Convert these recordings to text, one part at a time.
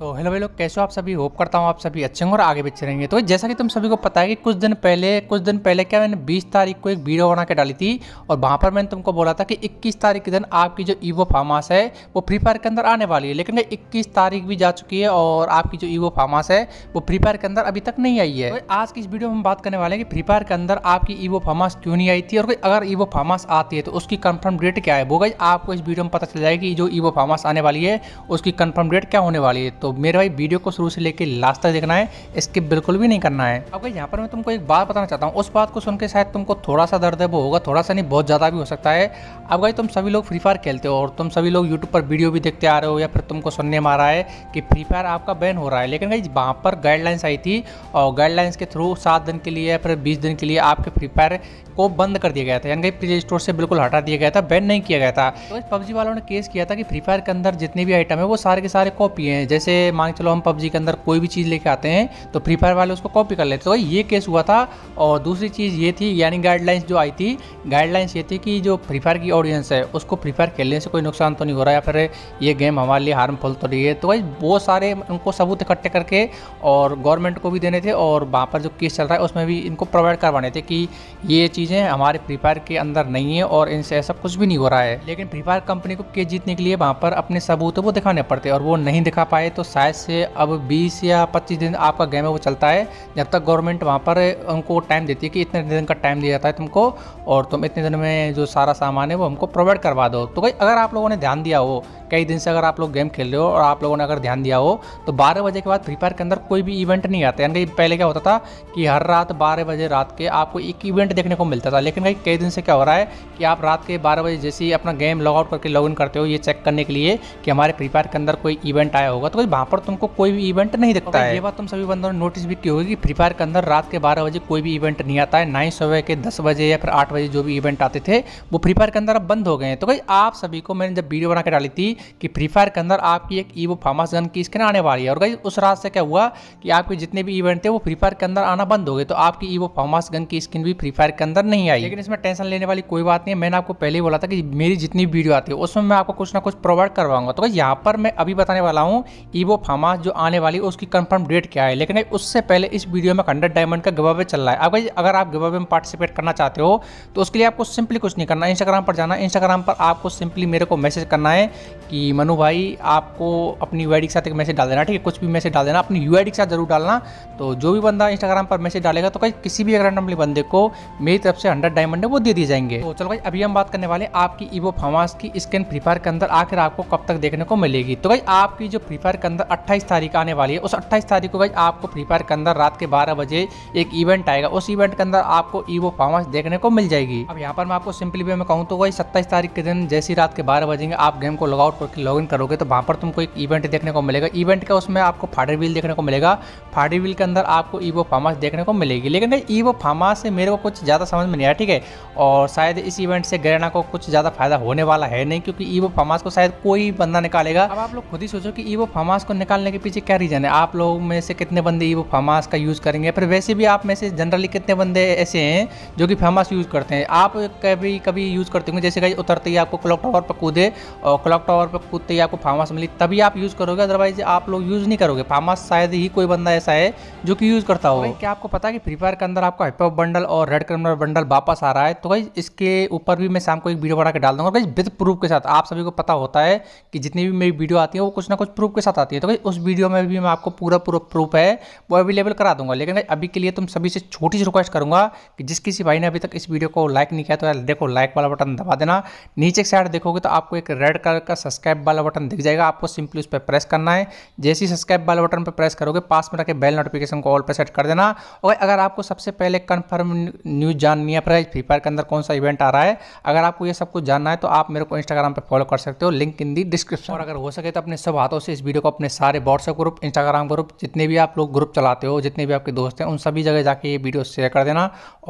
तो हेलो भाई लोग कैसे हो आप सभी होप करता हूँ आप सभी अच्छे होंगे और आगे भी अच्छे रहेंगे तो जैसा कि तुम सभी को पता है कि कुछ दिन पहले कुछ दिन पहले क्या मैंने 20 तारीख को एक वीडियो बना के डाली थी और वहाँ पर मैंने तुमको बोला था कि 21 तारीख के दिन आपकी जो ईवो फार्मास है वो फ्री फायर के अंदर आने वाली है लेकिन इक्कीस तारीख भी जा चुकी है और आपकी जो ईवो फार्मास है वो फ्री फायर के अंदर अभी तक नहीं आई है तो आज की इस वीडियो में हम बात करने वाले हैं कि फ्री फायर के अंदर आपकी ईवो फार्मास क्यों नहीं आई थी और अगर ईवो फार्मास आती है तो उसकी कन्फर्म डेट क्या है वो भाई आपको इस वीडियो में पता चल जाएगी जो ईवो फार्मास आने वाली है उसकी कन्फर्म डेट क्या होने वाली है तो तो मेरे भाई वीडियो को शुरू से लेकर लास्ट तक देखना है स्किप बिल्कुल भी नहीं करना है अब यहाँ पर मैं तुमको एक बात बताना चाहता हूँ उस बात को सुन के शायद तुमको थोड़ा सा दर्द है वो होगा थोड़ा सा नहीं बहुत ज़्यादा भी हो सकता है अब भाई तुम सभी लोग फ्री फायर खेलते हो और तुम सभी लोग यूट्यूब पर वीडियो भी देखते आ रहे हो या फिर तुमको सुनने में आ रहा है कि फ्री फायर आपका बैन हो रहा है लेकिन भाई वहाँ पर गाइडलाइंस आई थी और गाइडलाइंस के थ्रू सात दिन के लिए या फिर बीस दिन के लिए आपके फ्री फायर को बंद कर दिया गया था यानी प्ले स्टोर से बिल्कुल हटा दिया गया था बैन नहीं किया गया था तो इस पबजी वालों ने केस किया था कि फ्री फायर के अंदर जितनी भी आइटम है वो सारे के सारे कॉपी हैं जैसे मान के चलो हम पबजी के अंदर कोई भी चीज़ लेके आते हैं तो फ्री फायर वाले उसको कॉपी कर लेते तो ये केस हुआ था और दूसरी चीज़ ये थी यानी गाइडलाइंस जो आई थी गाइडलाइंस ये थी कि जो फ्री फायर की ऑडियंस है उसको फ्री फायर खेलने से कोई नुकसान तो नहीं हो रहा या फिर ये गेम हमारे लिए हार्मफुल तो नहीं है तो भाई वो सारे उनको सबूत इकट्ठे करके और गवर्नमेंट को भी देने थे और वहाँ पर जो केस चल रहा है उसमें भी इनको प्रोवाइड करवाने थे कि ये चीज़ें हमारे फ्री फायर के अंदर नहीं है और इनसे ऐसा कुछ भी नहीं हो रहा है लेकिन फ्री फायर कंपनी को केस जीतने के लिए वहाँ पर अपने सबूत वो दिखाने पड़ते और वो नहीं दिखा पाए तो शायद से अब 20 या 25 दिन आपका गेम है वो चलता है जब तक गवर्नमेंट वहाँ पर उनको टाइम देती है कि इतने दिन का टाइम दिया जाता है तुमको और तुम इतने दिन में जो सारा सामान है वो हमको प्रोवाइड करवा दो तो भाई अगर आप लोगों ने ध्यान दिया हो कई दिन से अगर आप लोग गेम खेल रहे हो और आप लोगों ने अगर ध्यान दिया हो तो बारह बजे के बाद फ्री फायर के अंदर कोई भी इवेंट नहीं आता यानी पहले क्या होता था कि हर रात बारह बजे रात के आपको एक इवेंट देखने को मिलता था लेकिन भाई कई दिन से क्या हो रहा है कि आप रात के बारह बजे जैसे ही अपना गेम लॉग आउट करके लॉग इन करते हो ये चेक करने के लिए कि हमारे फ्री फायर के अंदर कोई इवेंट आया होगा तो भाई वहाँ पर तुमको कोई भी इवेंट नहीं दिखता है ये बात तुम सभी बंदों ने नोटिस भी की होगी कि फ्री फायर के अंदर रात के बारह बजे कोई भी इवेंट नहीं आता है ना ही सुबह के दस बजे या फिर आठ बजे जो भी इवेंट आते थे वो फ्री फायर के अंदर अब बंद हो गए हैं तो भाई आप सभी को मैंने जब वीडियो बना के डाली थी कि फ्री फायर के अंदर आपकी एक ईवो फार्मास गन की स्किन आने वाली है और भाई उस रात से क्या हुआ कि आपके जितने भी इवेंट थे वो फ्री फायर के अंदर आना बंद हो गए तो आपकी ईवो फार्मास गन की स्किन भी फ्री फायर के अंदर नहीं आई लेकिन इसमें टेंशन लेने वाली कोई बात नहीं है मैंने आपको पहले ही बोला था कि मेरी जितनी वीडियो आती है उसमें मैं आपको कुछ ना कुछ प्रोवाइड करवाऊंगा तो भाई यहाँ पर मैं अभी बताने वाला हूँ ईवो फार्मा जो आने वाली है उसकी कंफर्म डेट क्या है लेकिन उससे पहले इस वीडियो में हंड्रेड डायमंड का गवाबे चल रहा है अब अगर आप गवाबे में पार्टिसिपेट करना चाहते हो तो उसके लिए आपको सिंपली कुछ नहीं करना इंस्टाग्राम पर जाना इंस्टाग्राम पर आपको सिंपली मेरे को मैसेज करना है कि मनु भाई आपको अपनी यू के साथ एक मैसेज डाल देना ठीक है कुछ भी मैसेज डाल देना अपनी यू के साथ जरूर डालना तो जो भी बंदा इंस्टाग्राम पर मैसेज डालेगा तो कहीं किसी भी रैंडमली बंदे को मेरी तरफ से हंड्रेड डायमंड है वो दे दिए जाएंगे तो चलो भाई अभी हम बात करने वाले आपकी ईवो फार्मास की स्कैन फ्री फायर के अंदर आखिर आपको कब तक देखने को मिलेगी तो भाई आपकी जो फ्री फायर अंदर 28 तारीख आने वाली है उस 28 तारीख को भाई आपको फ्री फायर के अंदर रात के 12 बजे एक इवेंट आएगा उस इवेंट के अंदर आपको ईवो पावर्स देखने को मिल जाएगी अब यहाँ पर मैं आपको सिंपली वे में कहूँ तो वही सत्ताईस तारीख के दिन जैसी रात के बारह बजेंगे आप गेम को लॉगआउट करके लॉग करोगे तो वहाँ पर तुमको एक इवेंट देखने को मिलेगा इवेंट का उसमें आपको फाडर व्हील देखने को मिलेगा फाडर व्हील के अंदर आपको ईवो फार्मास देखने को मिलेगी लेकिन भाई ईवो फार्मास से मेरे को कुछ ज़्यादा समझ में नहीं आया ठीक है और शायद इस इवेंट से गैरना को कुछ ज़्यादा फायदा होने वाला है नहीं क्योंकि ईवो फार्मास को शायद कोई बंदा निकालेगा अब आप लोग खुद ही सोचो कि ईवो फार्मास फार्मास को निकालने के पीछे क्या रीज़न है आप लोगों में से कितने बंदे ये वो फार्मास का यूज़ करेंगे फिर वैसे भी आप में से जनरली कितने बंदे ऐसे हैं जो कि फार्मास यूज़ करते हैं आप कभी कभी यूज़ करते होंगे जैसे कहीं उतरते ही आपको क्लॉक टावर पर कूदे और क्लॉक टावर पर कूदते ही आपको फार्मास मिली तभी आप यूज़ करोगे अदरवाइज आप लोग यूज़ नहीं करोगे फार्मास शायद ही कोई बंदा ऐसा है जो कि यूज़ करता हो क्या आपको पता है कि फ्री फायर के अंदर आपका हिपॉप बंडल और रेड कलर बंडल वापस आ रहा है तो भाई इसके ऊपर भी मैं शाम को एक वीडियो बना के डाल दूंगा भाई विद प्रूफ के साथ आप सभी को पता होता है कि जितनी भी मेरी वीडियो आती है वो कुछ ना कुछ प्रूफ के साथ आती है आती है तो भाई उस वीडियो में भी मैं आपको पूरा पूरा प्रूफ है वो अवेलेबल करा दूंगा लेकिन अभी के लिए तुम सभी से छोटी सी रिक्वेस्ट करूंगा कि जिस किसी भाई ने अभी तक इस वीडियो को लाइक नहीं किया तो यार देखो लाइक वाला बटन दबा देना नीचे साइड देखोगे तो आपको एक रेड कलर का सब्सक्राइब वाला बटन दिख जाएगा आपको सिंपली उस पर प्रेस करना है जैसे ही सब्सक्राइब वाला बटन पर प्रेस करोगे पास में रखे बेल नोटिफिकेशन को ऑल पर सेट कर देना और अगर आपको सबसे पहले कन्फर्म न्यूज़ जाननी है प्राइज फ्री फायर के अंदर कौन सा इवेंट आ रहा है अगर आपको यह सब कुछ जानना है तो आप मेरे को इंस्टाग्राम पर फॉलो कर सकते हो लिंक इन दी डिस्क्रिप्शन और अगर हो सके तो अपने सब हाथों से इस वीडियो को अपने सारे व्हाट्सएप ग्रुप इंस्टाग्राम ग्रुप जितने भी आप लोग ग्रुप चलाते हो जितने भी आपके दोस्त हैं उन सभी जगह जाके ये वीडियो शेयर कर देना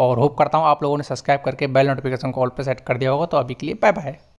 और होप करता हूँ आप लोगों ने सब्सक्राइब करके बेल नोटिफिकेशन कॉल पर सेट कर दिया होगा तो अभी के लिए बाय बाय